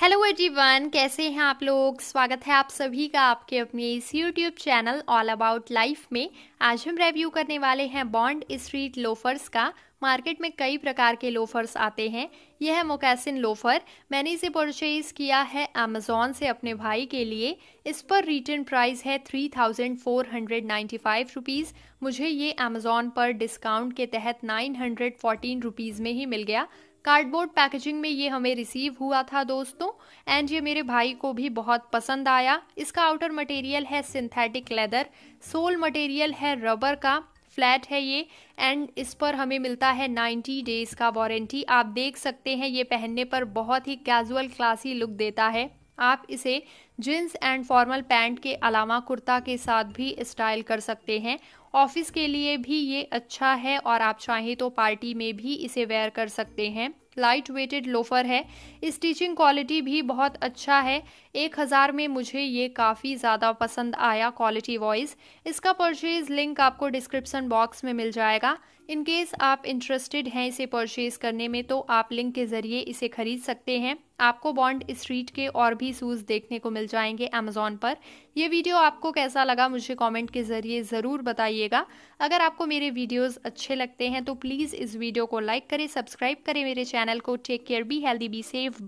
hello everyone कैसे हैं आप लोग स्वागत है आप सभी का आपके अपने इस YouTube channel all about life में आज हम रिव्यू करने वाले हैं बॉन्ड स्ट्रीट लोफर्स का मार्केट में कई प्रकार के लोफर्स आते हैं यह है मोकैसिन लोफर मैंने इसे परचेज किया है अमेजोन से अपने भाई के लिए इस पर रिटर्न प्राइस है three thousand four hundred ninety five rupees मुझे ये अमेजोन पर डिस्काउंट के तहत नाइन हंड्रेड फोर्टीन रुपीज़ में ही मिल गया कार्डबोर्ड पैकेजिंग में ये हमें रिसीव हुआ था दोस्तों एंड ये मेरे भाई को भी बहुत पसंद आया इसका आउटर मटेरियल है सिंथेटिक लेदर सोल मटेरियल है रबर का फ्लैट है ये एंड इस पर हमें मिलता है 90 डेज़ का वारंटी आप देख सकते हैं ये पहनने पर बहुत ही कैजुअल क्लासी लुक देता है आप इसे जीन्स एंड फॉर्मल पैंट के अलावा कुर्ता के साथ भी स्टाइल कर सकते हैं ऑफिस के लिए भी ये अच्छा है और आप चाहें तो पार्टी में भी इसे वेयर कर सकते हैं लाइट वेटेड लोफर है स्टिचिंग क्वालिटी भी बहुत अच्छा है एक हज़ार में मुझे ये काफ़ी ज़्यादा पसंद आया क्वालिटी वाइज इसका परचेज़ लिंक आपको डिस्क्रिप्सन बॉक्स में मिल जाएगा इन केस आप इंटरेस्टेड हैं इसे परचेज़ करने में तो आप लिंक के ज़रिए इसे ख़रीद सकते हैं आपको बॉन्ड स्ट्रीट के और भी शूज़ देखने को मिल जाएंगे अमेजोन पर यह वीडियो आपको कैसा लगा मुझे कमेंट के ज़रिए ज़रूर बताइएगा अगर आपको मेरे वीडियोस अच्छे लगते हैं तो प्लीज़ इस वीडियो को लाइक करें सब्सक्राइब करें मेरे चैनल चैनल को take care be healthy be safe